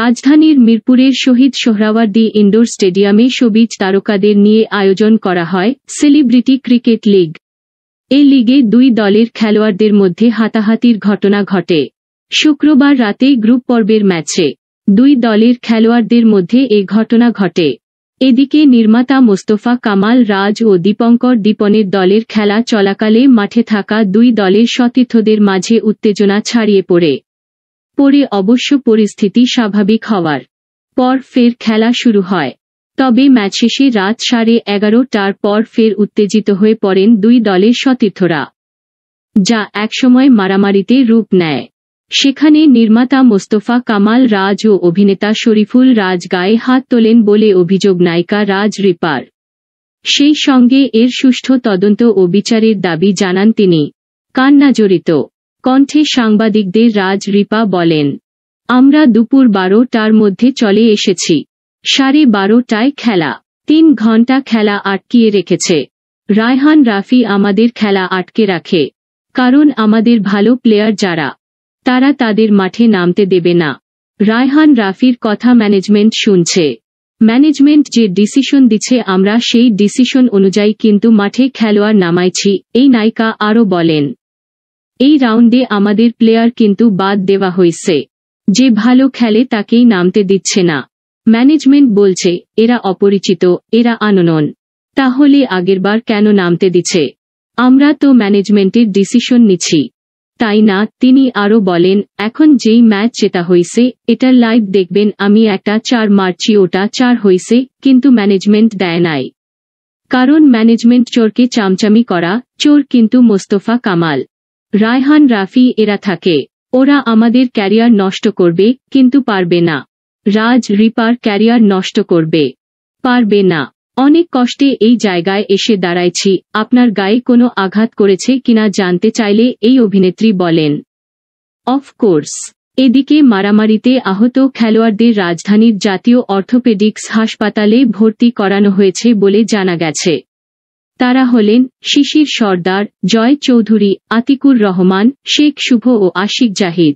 রাজধানীর মিরপুরের শহীদ সোহরাওয়ার্দি ইন্ডোর স্টেডিয়ামে সবিজ তারকাদের নিয়ে আয়োজন করা হয় সেলিব্রিটি ক্রিকেট লিগ এ লিগে দুই দলের খেলোয়াড়দের মধ্যে হাতাহাতির ঘটনা ঘটে শুক্রবার রাতে গ্রুপ পর্বের ম্যাচে দুই দলের খেলোয়াড়দের মধ্যে এ ঘটনা ঘটে এদিকে নির্মাতা মোস্তফা কামাল রাজ ও দীপঙ্কর দীপনের দলের খেলা চলাকালে মাঠে থাকা দুই দলের সতীর্থদের মাঝে উত্তেজনা ছাড়িয়ে পড়ে পরে অবশ্য পরিস্থিতি স্বাভাবিক হওয়ার পর ফের খেলা শুরু হয় তবে ম্যাচ শেষে রাত সাড়ে এগারোটার পর ফের উত্তেজিত হয়ে পড়েন দুই দলের সতীর্থরা যা একসময় মারামারিতে রূপ নেয় সেখানে নির্মাতা মোস্তফা কামাল রাজ ও অভিনেতা শরীফুল রাজ গায়ে হাত তোলেন বলে অভিযোগ নায়িকা রাজ রিপার সেই সঙ্গে এর সুষ্ঠু তদন্ত ও বিচারের দাবি জানান তিনি কান্না জড়িত কণ্ঠে সাংবাদিকদের রাজ রিপা বলেন আমরা দুপুর বারোটার মধ্যে চলে এসেছি সাড়ে বারোটায় খেলা তিন ঘন্টা খেলা আটকিয়ে রেখেছে রায়হান রাফি আমাদের খেলা আটকে রাখে কারণ আমাদের ভালো প্লেয়ার যারা তারা তাদের মাঠে নামতে দেবে না রায়হান রাফির কথা ম্যানেজমেন্ট শুনছে ম্যানেজমেন্ট যে ডিসিশন দিচ্ছে আমরা সেই ডিসিশন অনুযায়ী কিন্তু মাঠে খেলোয়াড় নামাইছি এই নায়িকা আরও বলেন এই রাউন্ডে আমাদের প্লেয়ার কিন্তু বাদ দেওয়া হয়েছে যে ভালো খেলে তাকেই নামতে দিচ্ছে না ম্যানেজমেন্ট বলছে এরা অপরিচিত এরা আননন তাহলে আগেরবার কেন নামতে দিচ্ছে আমরা তো ম্যানেজমেন্টের ডিসিশন নিচ্ছি তাই না তিনি আরও বলেন এখন যেই ম্যাচ জেতা হয়েছে এটার লাইভ দেখবেন আমি একটা চার মার্চি ওটা চার হয়েছে কিন্তু ম্যানেজমেন্ট দেয় নাই কারণ ম্যানেজমেন্ট চোরকে চামচামি করা চোর কিন্তু মোস্তফা কামাল রায়হান রাফি এরা থাকে ওরা আমাদের ক্যারিয়ার নষ্ট করবে কিন্তু পারবে না রাজ রিপার ক্যারিয়ার নষ্ট করবে পারবে না অনেক কষ্টে এই জায়গায় এসে দাঁড়াইছি আপনার গায়ে কোনো আঘাত করেছে কিনা জানতে চাইলে এই অভিনেত্রী বলেন অফকোর্স এদিকে মারামারিতে আহত খেলোয়াড়দের রাজধানীর জাতীয় অর্থোপেডিক্স হাসপাতালে ভর্তি করানো হয়েছে বলে জানা গেছে তারা হলেন শিশির সর্দার জয় চৌধুরী আতিকুর রহমান শেখ শুভ ও আশিক জাহিদ